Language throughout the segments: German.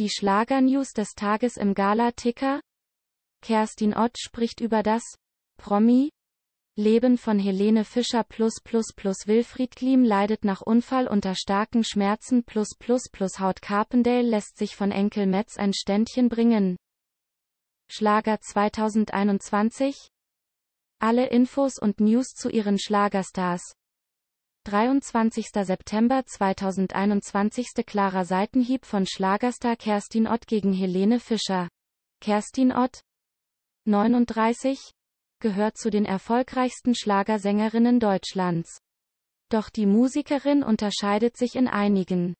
Die Schlagernews des Tages im Gala-Ticker? Kerstin Ott spricht über das Promi Leben von Helene Fischer plus plus plus Wilfried Klim leidet nach Unfall unter starken Schmerzen plus plus plus Haut Carpendale lässt sich von Enkel Metz ein Ständchen bringen. Schlager 2021 Alle Infos und News zu ihren Schlagerstars 23. September 2021 Klarer Seitenhieb von Schlagerstar Kerstin Ott gegen Helene Fischer. Kerstin Ott, 39, gehört zu den erfolgreichsten Schlagersängerinnen Deutschlands. Doch die Musikerin unterscheidet sich in einigen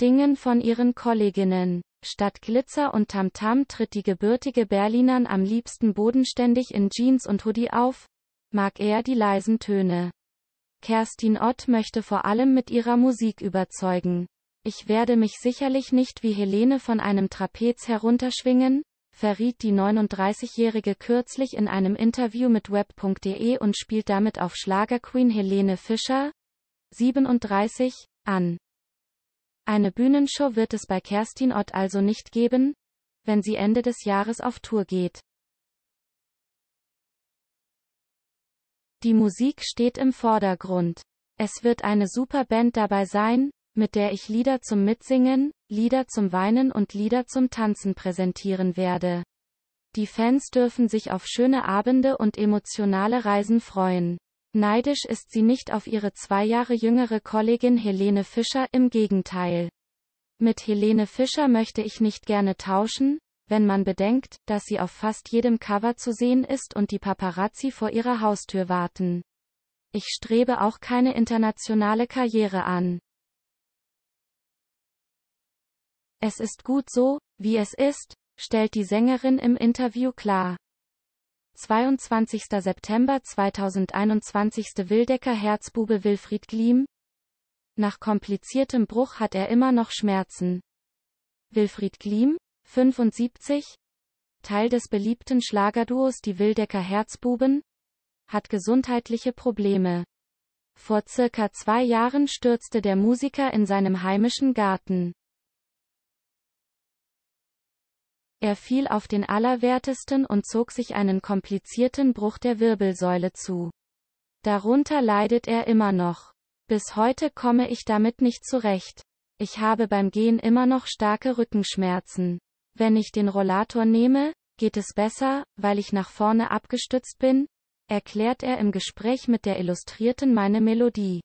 Dingen von ihren Kolleginnen. Statt Glitzer und Tamtam -Tam tritt die gebürtige Berlinern am liebsten bodenständig in Jeans und Hoodie auf, mag er die leisen Töne. Kerstin Ott möchte vor allem mit ihrer Musik überzeugen. Ich werde mich sicherlich nicht wie Helene von einem Trapez herunterschwingen, verriet die 39-Jährige kürzlich in einem Interview mit web.de und spielt damit auf Schlagerqueen Helene Fischer, 37, an. Eine Bühnenshow wird es bei Kerstin Ott also nicht geben, wenn sie Ende des Jahres auf Tour geht. Die Musik steht im Vordergrund. Es wird eine super Band dabei sein, mit der ich Lieder zum Mitsingen, Lieder zum Weinen und Lieder zum Tanzen präsentieren werde. Die Fans dürfen sich auf schöne Abende und emotionale Reisen freuen. Neidisch ist sie nicht auf ihre zwei Jahre jüngere Kollegin Helene Fischer, im Gegenteil. Mit Helene Fischer möchte ich nicht gerne tauschen, wenn man bedenkt, dass sie auf fast jedem Cover zu sehen ist und die Paparazzi vor ihrer Haustür warten. Ich strebe auch keine internationale Karriere an. Es ist gut so, wie es ist, stellt die Sängerin im Interview klar. 22. September 2021 Wildecker Herzbube Wilfried Gliem. Nach kompliziertem Bruch hat er immer noch Schmerzen. Wilfried Gliem, 75, Teil des beliebten Schlagerduos Die Wildecker Herzbuben, hat gesundheitliche Probleme. Vor circa zwei Jahren stürzte der Musiker in seinem heimischen Garten. Er fiel auf den Allerwertesten und zog sich einen komplizierten Bruch der Wirbelsäule zu. Darunter leidet er immer noch. Bis heute komme ich damit nicht zurecht. Ich habe beim Gehen immer noch starke Rückenschmerzen. Wenn ich den Rollator nehme, geht es besser, weil ich nach vorne abgestützt bin, erklärt er im Gespräch mit der Illustrierten meine Melodie.